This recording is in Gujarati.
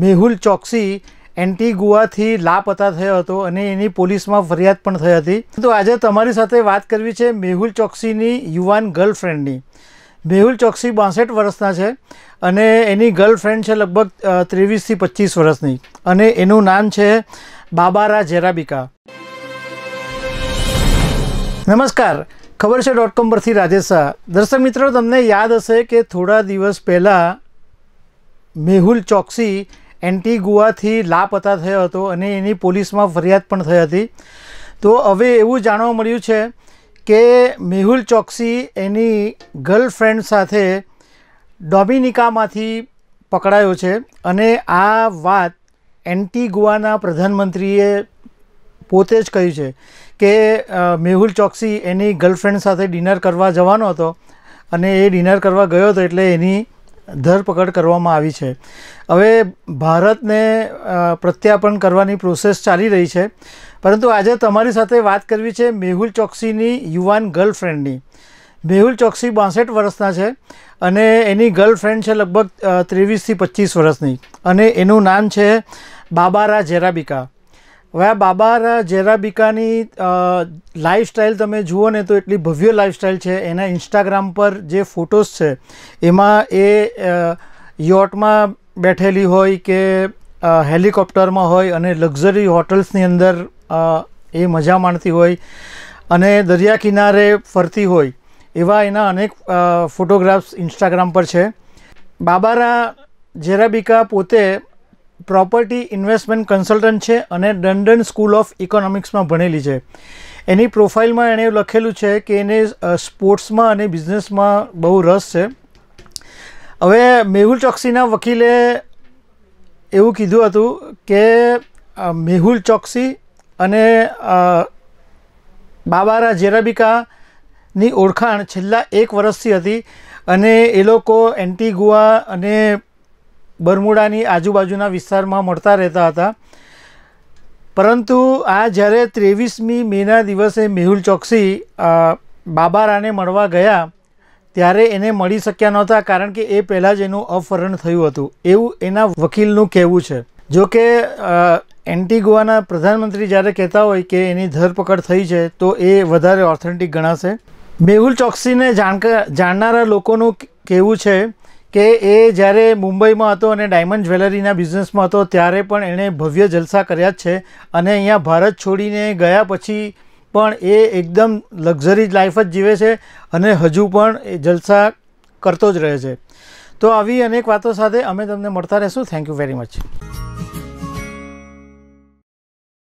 મેહુલ ચોકસી એન્ટીગુઆથી લાપતા થયો હતો અને એની પોલીસમાં ફરિયાદ પણ થઈ હતી તો આજે તમારી સાથે વાત કરવી છે મેહુલ ચોકસીની યુવાન ગર્લફ્રેન્ડની મેહુલ ચોકસી બાસઠ વર્ષના છે અને એની ગર્લફ્રેન્ડ છે લગભગ ત્રેવીસથી પચીસ વર્ષની અને એનું નામ છે બાબારા જેરાબિકા નમસ્કાર ખબર છે ડોટ કોમ પરથી રાજેશ શાહ દર્શક મિત્રો તમને યાદ હશે કે થોડા દિવસ પહેલાં મેહુલ ચોકસી એન્ટીગુઆથી લાપતા થયો હતો અને એની પોલીસમાં ફરિયાદ પણ થઈ હતી તો હવે એવું જાણવા મળ્યું છે કે મેહુલ ચોક્સી એની ગર્લફ્રેન્ડ સાથે ડોમિનિકામાંથી પકડાયો છે અને આ વાત એન્ટીગુઆના પ્રધાનમંત્રીએ પોતે જ કહ્યું છે કે મેહુલ ચોક્સી એની ગર્લફ્રેન્ડ સાથે ડિનર કરવા જવાનો હતો અને એ ડિનર કરવા ગયો હતો એટલે એની ધરપકડ કરવામાં આવી છે હવે ભારતને પ્રત્યાર્પણ કરવાની પ્રોસેસ ચાલી રહી છે પરંતુ આજે તમારી સાથે વાત કરવી છે મેહુલ ચોકસીની યુવાન ગર્લફ્રેન્ડની મેહુલ ચોકસી બાસઠ વર્ષના છે અને એની ગર્લફ્રેન્ડ છે લગભગ ત્રેવીસથી પચીસ વર્ષની અને એનું નામ છે બાબારા જેરાબિકા વ્યા આ બાબારા જેરાબિકાની લાઈફસ્ટાઈલ તમે જુઓ ને તો એટલી ભવ્ય લાઈફસ્ટાઈલ છે એના ઇન્સ્ટાગ્રામ પર જે ફોટોસ છે એમાં એ યોટમાં બેઠેલી હોય કે હેલિકોપ્ટરમાં હોય અને લક્ઝરી હોટલ્સની અંદર એ મજા માણતી હોય અને દરિયા કિનારે ફરતી હોય એવા એના અનેક ફોટોગ્રાફ્સ ઇન્સ્ટાગ્રામ પર છે બાબારા જેરાબિકા પોતે પ્રોપર્ટી ઇન્વેસ્ટમેન્ટ કન્સલ્ટન્ટ છે અને લંડન સ્કૂલ ઓફ ઇકોનોમિક્સમાં ભણેલી છે એની પ્રોફાઇલમાં એણે લખેલું છે કે એને સ્પોર્ટ્સમાં અને બિઝનેસમાં બહુ રસ છે હવે મેહુલ ચોકસીના વકીલે એવું કીધું હતું કે મેહુલ ચોકસી અને બાબારા જેરાબિકાની ઓળખાણ છેલ્લા એક વર્ષથી હતી અને એ લોકો એન્ટીગુઆ અને બરમુડાની આજુબાજુના વિસ્તારમાં મળતા રહેતા હતા પરંતુ આ જ્યારે ત્રેવીસમી મેના દિવસે મેહુલ ચોકસી બાબારાને મળવા ગયા ત્યારે એને મળી શક્યા નહોતા કારણ કે એ પહેલાં જ એનું અપહરણ થયું હતું એવું એના વકીલનું કહેવું છે જો કે એન્ટીગુઆના પ્રધાનમંત્રી જ્યારે કહેતા હોય કે એની ધરપકડ થઈ છે તો એ વધારે ઓથેન્ટિક ગણાશે મેહુલ ચોકસીને જાણકાર જાણનારા લોકોનું કહેવું છે કે એ જ્યારે મુંબઈમાં હતો અને ડાયમંડ જ્વેલરીના બિઝનેસમાં હતો ત્યારે પણ એણે ભવ્ય જલસા કર્યા જ છે અને અહીંયા ભારત છોડીને ગયા પછી પણ એ એકદમ લક્ઝરી લાઈફ જ જીવે છે અને હજુ પણ એ જલસા કરતો જ રહે છે તો આવી અનેક વાતો સાથે અમે તમને મળતા રહેશું થેન્ક યુ વેરી મચ